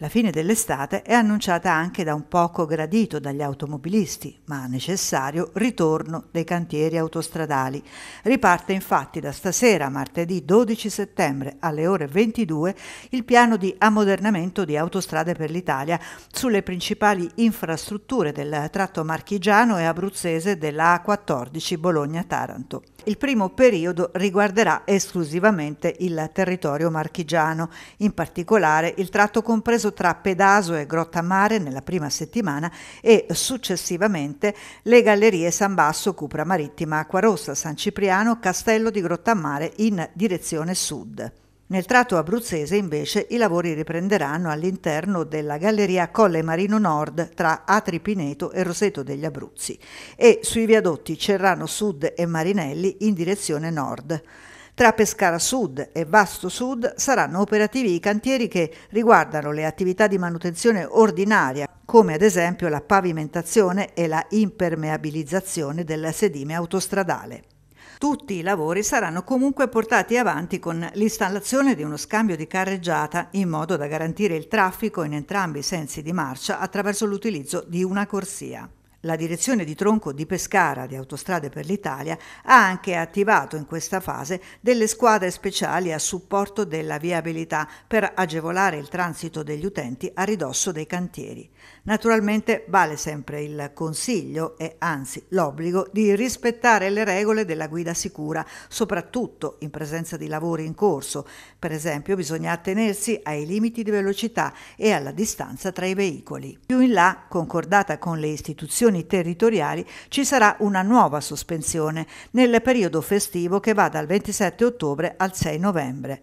La fine dell'estate è annunciata anche da un poco gradito dagli automobilisti, ma necessario ritorno dei cantieri autostradali. Riparte infatti da stasera, martedì 12 settembre alle ore 22, il piano di ammodernamento di Autostrade per l'Italia sulle principali infrastrutture del tratto marchigiano e abruzzese della A14 Bologna-Taranto. Il primo periodo riguarderà esclusivamente il territorio marchigiano, in particolare il tratto compreso compreso tra Pedaso e Grotta Mare nella prima settimana e successivamente le gallerie San Basso, Cupra Marittima, Acqua Rossa, San Cipriano, Castello di Grotta Mare in direzione sud. Nel tratto abruzzese invece i lavori riprenderanno all'interno della galleria Colle Marino Nord tra Atri Pineto e Roseto degli Abruzzi e sui viadotti Cerrano Sud e Marinelli in direzione nord. Tra Pescara Sud e Vasto Sud saranno operativi i cantieri che riguardano le attività di manutenzione ordinaria, come ad esempio la pavimentazione e la impermeabilizzazione del sedime autostradale. Tutti i lavori saranno comunque portati avanti con l'installazione di uno scambio di carreggiata in modo da garantire il traffico in entrambi i sensi di marcia attraverso l'utilizzo di una corsia. La direzione di tronco di Pescara di Autostrade per l'Italia ha anche attivato in questa fase delle squadre speciali a supporto della viabilità per agevolare il transito degli utenti a ridosso dei cantieri. Naturalmente vale sempre il consiglio e anzi l'obbligo di rispettare le regole della guida sicura, soprattutto in presenza di lavori in corso. Per esempio bisogna attenersi ai limiti di velocità e alla distanza tra i veicoli. Più in là, concordata con le istituzioni istituzioni territoriali ci sarà una nuova sospensione nel periodo festivo che va dal 27 ottobre al 6 novembre.